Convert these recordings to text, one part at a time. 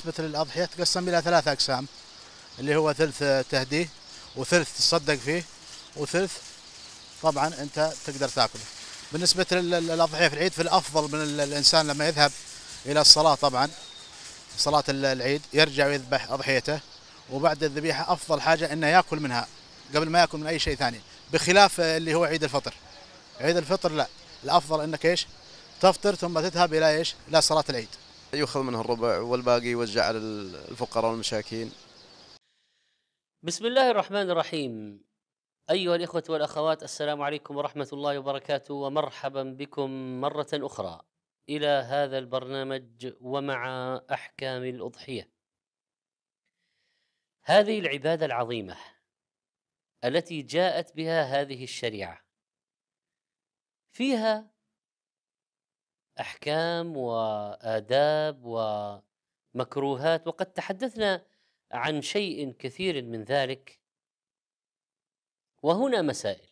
بالنسبة للأضحية تقسم إلى ثلاث أقسام اللي هو ثلث تهديه وثلث تصدق فيه وثلث طبعا أنت تقدر تاكله بالنسبة للأضحية في العيد في الأفضل من الإنسان لما يذهب إلى الصلاة طبعا صلاة العيد يرجع ويذبح أضحيته وبعد الذبيحة أفضل حاجة أنه يأكل منها قبل ما يأكل من أي شيء ثاني بخلاف اللي هو عيد الفطر عيد الفطر لا الأفضل أنك إيش تفطر ثم تذهب إلى إيش إلى صلاة العيد يؤخذ منه الربع والباقي يوزع على الفقراء والمساكين بسم الله الرحمن الرحيم أيها الإخوة والأخوات السلام عليكم ورحمة الله وبركاته ومرحبا بكم مرة أخرى إلى هذا البرنامج ومع أحكام الأضحية هذه العبادة العظيمة التي جاءت بها هذه الشريعة فيها احكام واداب ومكروهات وقد تحدثنا عن شيء كثير من ذلك وهنا مسائل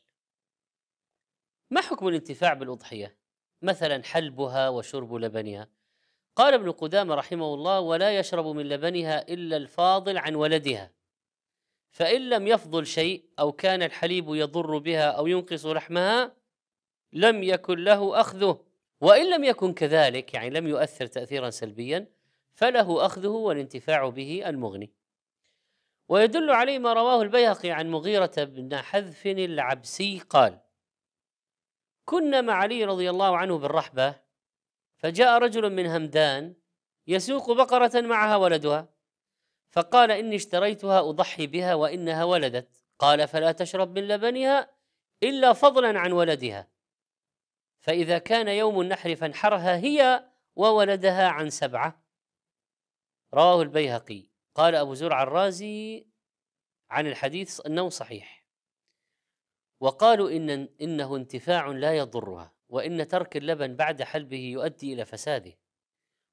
ما حكم الانتفاع بالاضحيه مثلا حلبها وشرب لبنها قال ابن قدامه رحمه الله ولا يشرب من لبنها الا الفاضل عن ولدها فان لم يفضل شيء او كان الحليب يضر بها او ينقص لحمها لم يكن له اخذه وان لم يكن كذلك يعني لم يؤثر تاثيرا سلبيا فله اخذه والانتفاع به المغني ويدل عليه ما رواه البيهقي عن مغيره بن حذف العبسي قال كنا مع علي رضي الله عنه بالرحبه فجاء رجل من همدان يسوق بقره معها ولدها فقال اني اشتريتها اضحي بها وانها ولدت قال فلا تشرب من لبنها الا فضلا عن ولدها فإذا كان يوم النحر فانحرها هي وولدها عن سبعة رواه البيهقي قال أبو زرع الرازي عن الحديث أنه صحيح وقالوا إن إنه انتفاع لا يضرها وإن ترك اللبن بعد حلبه يؤدي إلى فساده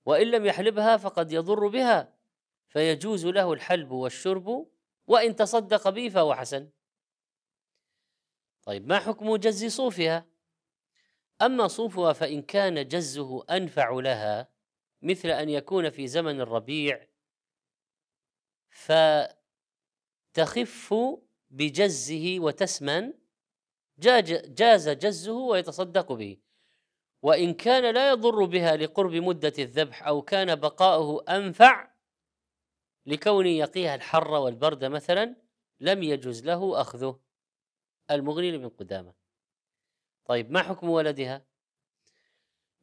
وإن لم يحلبها فقد يضر بها فيجوز له الحلب والشرب وإن تصدق به فهو حسن طيب ما حكم جز صوفها أما صوفها فإن كان جزه أنفع لها مثل أن يكون في زمن الربيع فتخف بجزه وتسمن جاز جزه ويتصدق به وإن كان لا يضر بها لقرب مدة الذبح أو كان بقاؤه أنفع لكون يقيها الحر والبرد مثلا لم يجز له أخذه المغني لابن قدامه طيب ما حكم ولدها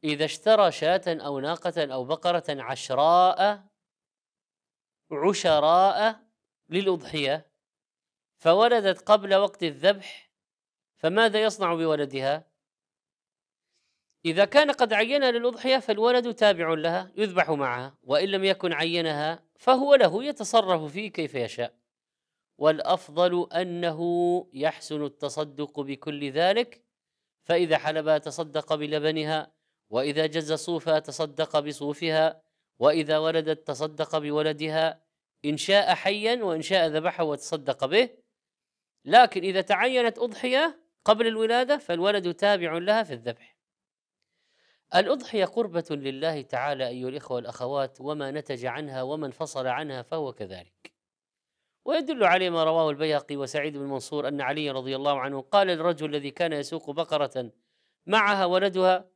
إذا اشترى شاة أو ناقة أو بقرة عشراء عشراء للأضحية فولدت قبل وقت الذبح فماذا يصنع بولدها؟ إذا كان قد عينها للأضحية فالولد تابع لها يذبح معها وإن لم يكن عينها فهو له يتصرف فيه كيف يشاء والأفضل أنه يحسن التصدق بكل ذلك فإذا حلب تصدق بلبنها وإذا جز صوفا تصدق بصوفها وإذا ولدت تصدق بولدها إن شاء حيا وإن شاء ذبحه وتصدق به لكن إذا تعينت أضحية قبل الولادة فالولد تابع لها في الذبح الأضحية قربة لله تعالى أيها الإخوة والأخوات وما نتج عنها وما انفصل عنها فهو كذلك ويدل عليه ما رواه البيهقي وسعيد بن منصور أن علي رضي الله عنه قال للرجل الذي كان يسوق بقرة معها ولدها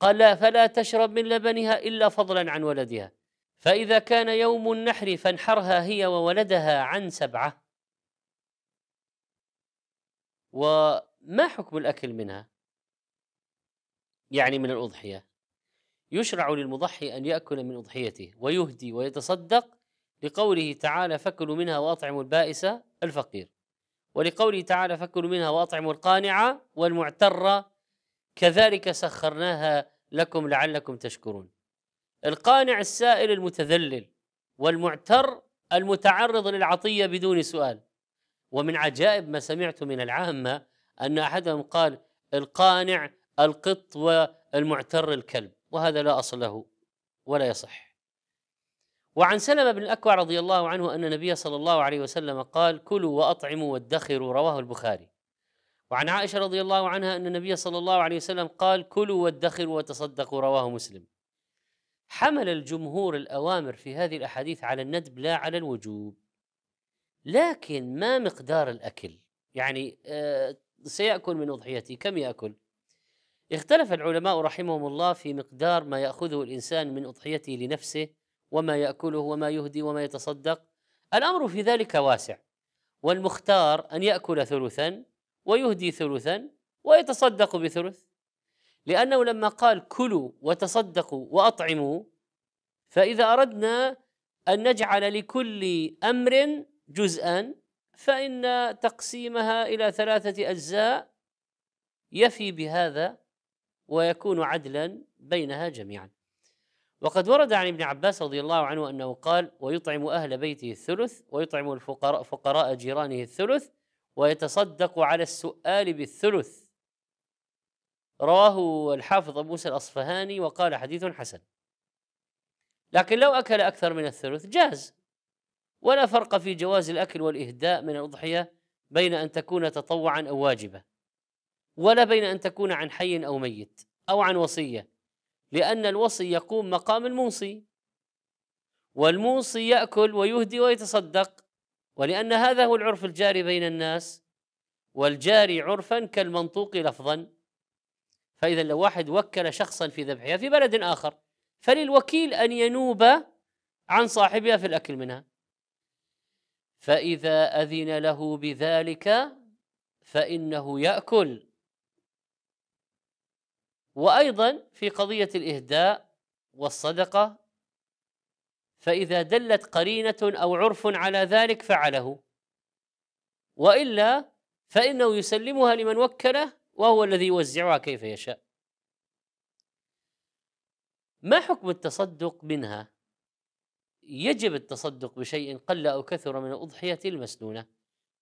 قال لا فلا تشرب من لبنها إلا فضلا عن ولدها فإذا كان يوم النحر فانحرها هي وولدها عن سبعة وما حكم الأكل منها يعني من الأضحية يشرع للمضحي أن يأكل من أضحيته ويهدي ويتصدق لقوله تعالى فكلوا منها واطعموا البائس الفقير ولقوله تعالى فكلوا منها واطعموا القانع والمعتر كذلك سخرناها لكم لعلكم تشكرون القانع السائل المتذلل والمعتر المتعرض للعطيه بدون سؤال ومن عجائب ما سمعت من العامه ان احدهم قال القانع القط والمعتر الكلب وهذا لا اصل له ولا يصح وعن سلمة بن الأكوع رضي الله عنه أن النبي صلى الله عليه وسلم قال كلوا وأطعموا وادخروا رواه البخاري وعن عائشة رضي الله عنها أن النبي صلى الله عليه وسلم قال كلوا وادخروا وتصدقوا رواه مسلم حمل الجمهور الأوامر في هذه الأحاديث على الندب لا على الوجوب لكن ما مقدار الأكل يعني آه، سيأكل من أضحيتي كم يأكل اختلف العلماء رحمهم الله في مقدار ما يأخذه الإنسان من أضحيته لنفسه وما ياكله وما يهدي وما يتصدق الامر في ذلك واسع والمختار ان ياكل ثلثا ويهدي ثلثا ويتصدق بثلث لانه لما قال كلوا وتصدقوا واطعموا فاذا اردنا ان نجعل لكل امر جزءا فان تقسيمها الى ثلاثه اجزاء يفي بهذا ويكون عدلا بينها جميعا وقد ورد عن ابن عباس رضي الله عنه انه قال: ويطعم اهل بيته الثلث ويطعم الفقراء فقراء جيرانه الثلث ويتصدق على السؤال بالثلث. رواه الحافظ ابو موسى الاصفهاني وقال حديث حسن. لكن لو اكل اكثر من الثلث جاز ولا فرق في جواز الاكل والاهداء من الاضحيه بين ان تكون تطوعا او واجبه ولا بين ان تكون عن حي او ميت او عن وصيه لأن الوصي يقوم مقام الموصي والموصي يأكل ويهدي ويتصدق ولأن هذا هو العرف الجاري بين الناس والجاري عرفا كالمنطوق لفظا فإذا لو واحد وكل شخصا في ذبحها في بلد آخر فللوكيل أن ينوب عن صاحبها في الأكل منها فإذا أذن له بذلك فإنه يأكل وايضا في قضيه الاهداء والصدقه فاذا دلت قرينه او عرف على ذلك فعله والا فانه يسلمها لمن وكله وهو الذي يوزعها كيف يشاء ما حكم التصدق منها يجب التصدق بشيء قل او كثر من الاضحيه المسنونه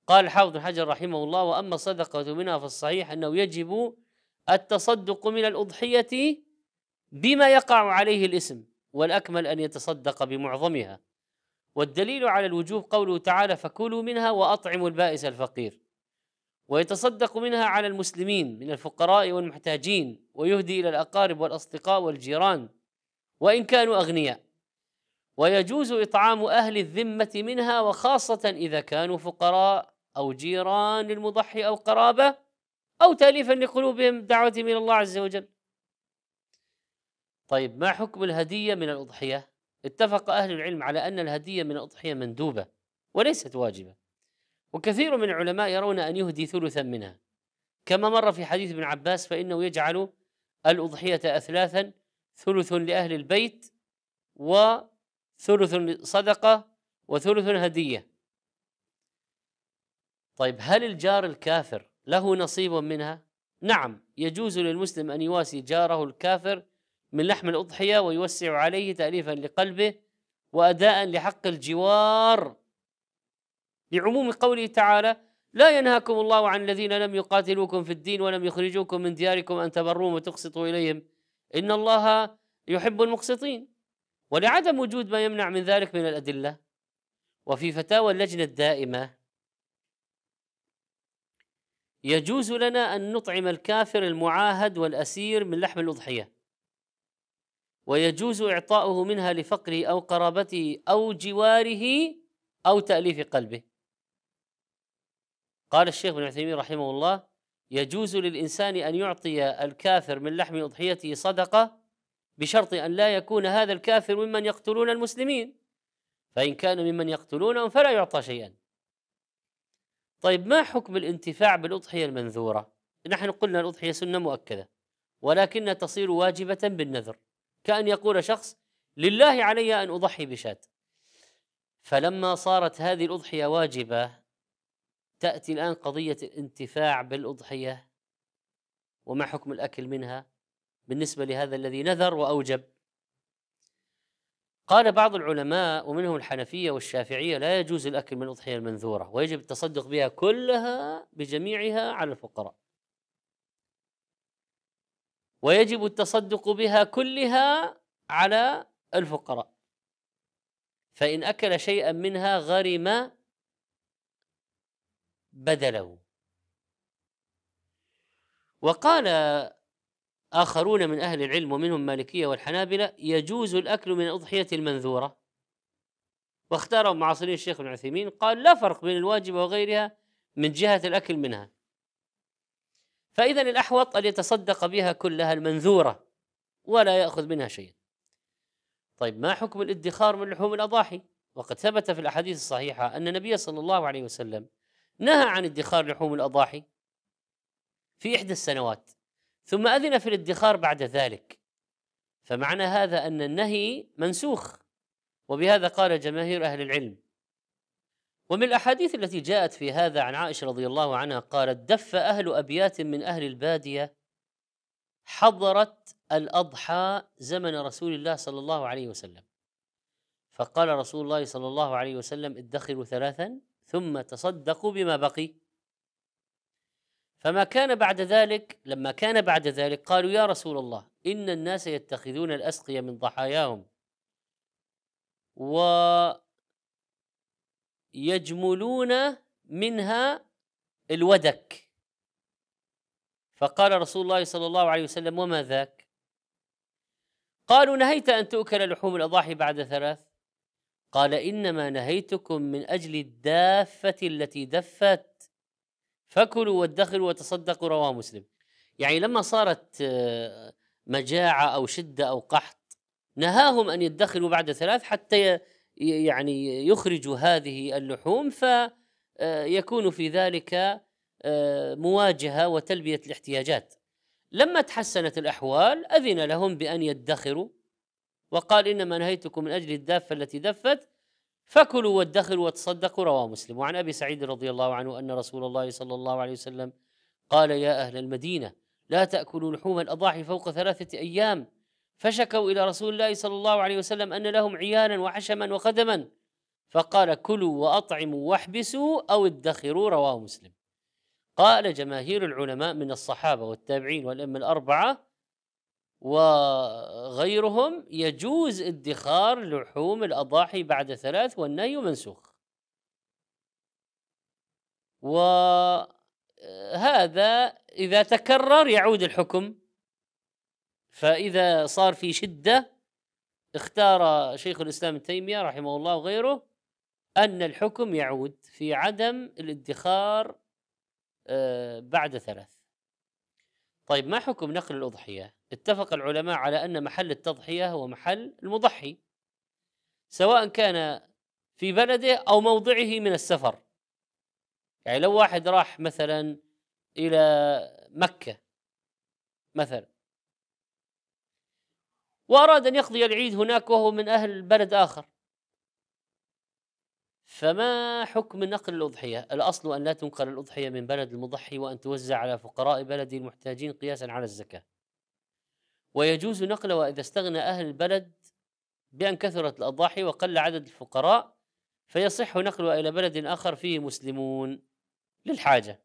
قال حافظ حجر رحمه الله واما الصدقه منها فالصحيح انه يجب التصدق من الأضحية بما يقع عليه الاسم والأكمل أن يتصدق بمعظمها والدليل على الوجوب قوله تعالى فكلوا منها وأطعموا البائس الفقير ويتصدق منها على المسلمين من الفقراء والمحتاجين ويهدي إلى الأقارب والأصدقاء والجيران وإن كانوا أغنياء ويجوز إطعام أهل الذمة منها وخاصة إذا كانوا فقراء أو جيران للمضحي أو قرابة أو تأليفا لقلوبهم دعوتهم إلى الله عز وجل طيب ما حكم الهدية من الأضحية اتفق أهل العلم على أن الهدية من الأضحية مندوبة وليست واجبة وكثير من العلماء يرون أن يهدي ثلثا منها كما مر في حديث ابن عباس فإنه يجعل الأضحية أثلاثا ثلث لأهل البيت وثلث صدقة وثلث هدية طيب هل الجار الكافر له نصيب منها نعم يجوز للمسلم أن يواسي جاره الكافر من لحم الأضحية ويوسع عليه تأليفا لقلبه وأداء لحق الجوار لعموم قوله تعالى لا ينهاكم الله عن الذين لم يقاتلوكم في الدين ولم يخرجوكم من دياركم أن تبروهم وتقسطوا إليهم إن الله يحب المقسطين ولعدم وجود ما يمنع من ذلك من الأدلة وفي فتاوى اللجنة الدائمة يجوز لنا ان نطعم الكافر المعاهد والاسير من لحم الاضحيه ويجوز اعطاؤه منها لفقره او قرابته او جواره او تاليف قلبه قال الشيخ ابن عثيمين رحمه الله يجوز للانسان ان يعطي الكافر من لحم اضحيته صدقه بشرط ان لا يكون هذا الكافر ممن يقتلون المسلمين فان كان ممن يقتلونهم فلا يعطى شيئا طيب ما حكم الانتفاع بالأضحية المنذورة؟ نحن قلنا الأضحية سنة مؤكدة ولكن تصير واجبة بالنذر كأن يقول شخص لله علي أن أضحي بشاة فلما صارت هذه الأضحية واجبة تأتي الآن قضية الانتفاع بالأضحية وما حكم الأكل منها بالنسبة لهذا الذي نذر وأوجب قال بعض العلماء ومنهم الحنفية والشافعية لا يجوز الأكل من الأضحية المنذورة ويجب التصدق بها كلها بجميعها على الفقراء ويجب التصدق بها كلها على الفقراء فإن أكل شيئا منها غرم بدله وقال آخرون من أهل العلم ومنهم مالكية والحنابلة يجوز الأكل من الأضحية المنذورة واختار معاصرين الشيخ ابن عثيمين قال لا فرق بين الواجبة وغيرها من جهة الأكل منها فإذا الأحوط أن يتصدق بها كلها المنذورة ولا يأخذ منها شيئا طيب ما حكم الادخار من لحوم الأضاحي وقد ثبت في الأحاديث الصحيحة أن النبي صلى الله عليه وسلم نهى عن ادخار لحوم الأضاحي في إحدى السنوات ثم أذن في الادخار بعد ذلك فمعنى هذا أن النهي منسوخ وبهذا قال جماهير أهل العلم ومن الأحاديث التي جاءت في هذا عن عائشة رضي الله عنها قالت دف أهل أبيات من أهل البادية حضرت الأضحى زمن رسول الله صلى الله عليه وسلم فقال رسول الله صلى الله عليه وسلم ادخروا ثلاثا ثم تصدقوا بما بقي فما كان بعد ذلك لما كان بعد ذلك قالوا يا رسول الله إن الناس يتخذون الأسقية من ضحاياهم ويجملون منها الودك فقال رسول الله صلى الله عليه وسلم وما ذاك قالوا نهيت أن تؤكل لحوم الأضاحي بعد ثلاث قال إنما نهيتكم من أجل الدافة التي دفت فكلوا وادخروا وتصدقوا رواه مسلم يعني لما صارت آه، مجاعة أو شدة أو قحط نهاهم أن يدخروا بعد ثلاث حتى يعني يخرجوا هذه اللحوم فيكون آه، في ذلك آه، مواجهة وتلبية الاحتياجات لما تحسنت الأحوال أذن لهم بأن يدخروا وقال إنما نهيتكم من أجل الدافة التي دفت فكلوا وادخروا وتصدقوا رواه مسلم وعن ابي سعيد رضي الله عنه ان رسول الله صلى الله عليه وسلم قال يا اهل المدينه لا تاكلوا لحوم الاضاحي فوق ثلاثه ايام فشكوا الى رسول الله صلى الله عليه وسلم ان لهم عيانا وحشما وخدما فقال كلوا واطعموا واحبسوا او ادخروا رواه مسلم قال جماهير العلماء من الصحابه والتابعين والائمه الاربعه وغيرهم يجوز ادخار لحوم الأضاحي بعد ثلاث والنهي منسوخ وهذا آه، إذا تكرر يعود الحكم فإذا صار في شدة اختار شيخ الإسلام ابن تيمية رحمه الله وغيره أن الحكم يعود في عدم الادخار آه، بعد ثلاث طيب ما حكم نقل الأضحية؟ اتفق العلماء على أن محل التضحية هو محل المضحي سواء كان في بلده أو موضعه من السفر يعني لو واحد راح مثلا إلى مكة مثلا وأراد أن يقضي العيد هناك وهو من أهل بلد آخر فما حكم نقل الأضحية؟ الأصل أن لا تنقل الأضحية من بلد المضحي وأن توزع على فقراء بلده المحتاجين قياسا على الزكاة ويجوز نقلها إذا استغنى أهل البلد بأن كثرت الأضاحي وقل عدد الفقراء فيصح نقلها إلى بلد آخر فيه مسلمون للحاجة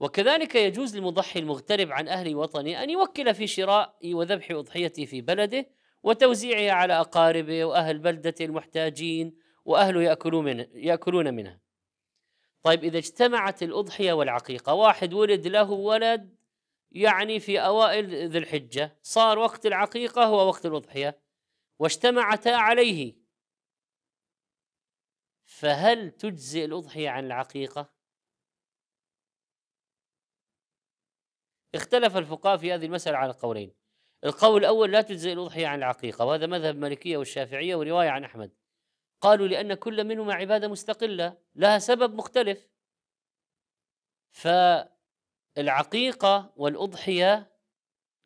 وكذلك يجوز للمضحي المغترب عن أهل وطنه أن يوكل في شراء وذبح أضحيته في بلده وتوزيعها على أقاربه وأهل بلدته المحتاجين وأهله يأكلون منه يأكلون منها طيب إذا اجتمعت الأضحية والعقيقة واحد ولد له ولد يعني في أوائل ذي الحجة صار وقت العقيقة هو وقت الأضحية واجتمعتا عليه فهل تجزئ الأضحية عن العقيقة؟ اختلف الفقهاء في هذه المسألة على قولين القول الأول لا تجزئ الأضحية عن العقيقة وهذا مذهب المالكية والشافعية ورواية عن أحمد قالوا لأن كل منهما عبادة مستقلة لها سبب مختلف فالعقيقة والأضحية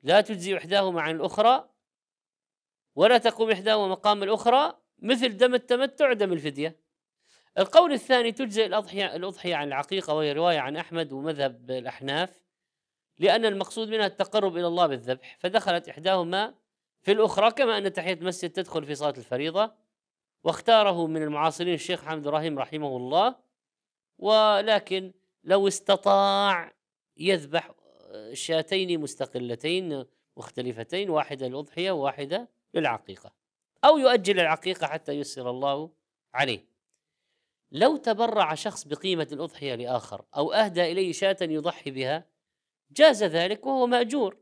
لا تجزي إحداهما عن الأخرى ولا تقوم إحداهما مقام الأخرى مثل دم التمتع دم الفدية القول الثاني تجزئ الأضحية, الأضحية عن العقيقة وهي رواية عن أحمد ومذهب الأحناف لأن المقصود منها التقرب إلى الله بالذبح فدخلت إحداهما في الأخرى كما أن تحية المسجد تدخل في صلاة الفريضة واختاره من المعاصرين الشيخ حمد إبراهيم رحمه الله ولكن لو استطاع يذبح شاتين مستقلتين مختلفتين واحدة للأضحية وواحدة للعقيقة أو يؤجل العقيقة حتى يسر الله عليه لو تبرع شخص بقيمة الأضحية لآخر أو أهدى إليه شاة يضحي بها جاز ذلك وهو مأجور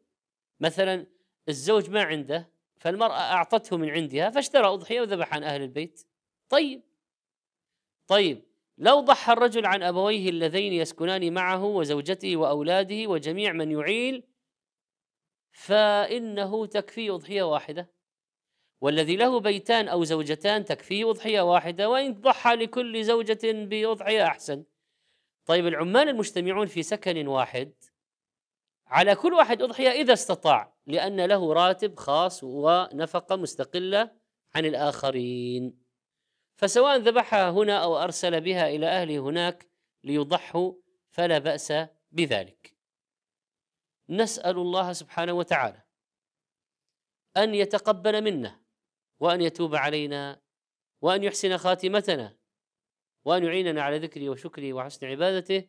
مثلا الزوج ما عنده فالمرأة أعطته من عندها فاشترى أضحية وذبح عن أهل البيت طيب طيب لو ضحى الرجل عن أبويه اللذين يسكنان معه وزوجته وأولاده وجميع من يعيل فإنه تكفيه أضحية واحدة والذي له بيتان أو زوجتان تكفيه أضحية واحدة وإن ضحى لكل زوجة بأضحية أحسن طيب العمال المجتمعون في سكن واحد على كل واحد اضحيه اذا استطاع لان له راتب خاص ونفقه مستقله عن الاخرين فسواء ذبحها هنا او ارسل بها الى اهله هناك ليضحوا فلا باس بذلك نسال الله سبحانه وتعالى ان يتقبل منا وان يتوب علينا وان يحسن خاتمتنا وان يعيننا على ذكره وشكره وحسن عبادته